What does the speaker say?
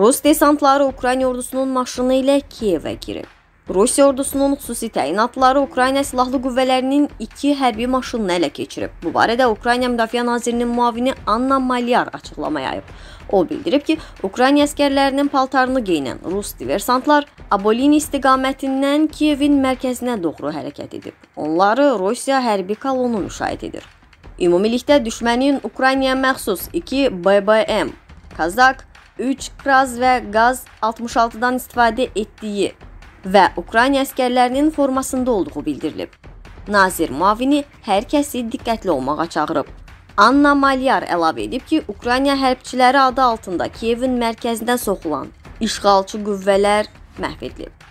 Rus desantları Ukrayna ordusunun maşını ilə Kiyevə girib. Rusiya ordusunun xüsusi təyinatları Ukrayna silahlı qüvvələrinin iki hərbi maşınını ələ keçirib. Bu barədə Ukrayna Müdafiə Nazirinin müavini Anna Malyar açıqlama yayıb. O bildirib ki, Ukrayna əskərlərinin paltarını geyinən rus diversantlar Abolin istiqamətindən Kiyevin mərkəzinə doğru hərəkət edib. Onları Rusiya hərbi kolonu müşahidə edir. Ümumilikdə düşmənin Ukraynaya məxsus 2 BBM, Kazak, 3 Kraz və Qaz 66-dan istifadə etdiyi və Ukrayna əskərlərinin formasında olduğu bildirilib. Nazir Mavini hər kəsi diqqətli olmağa çağırıb. Anna Malyar əlavə edib ki, Ukrayna hərbçiləri adı altında Kiyevin mərkəzinə soxulan işğalçı qüvvələr məhv edilib.